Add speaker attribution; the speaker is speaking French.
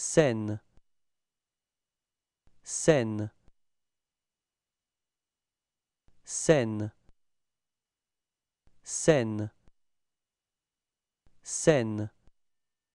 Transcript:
Speaker 1: Scène. Scène. Scène. Scène. Scène.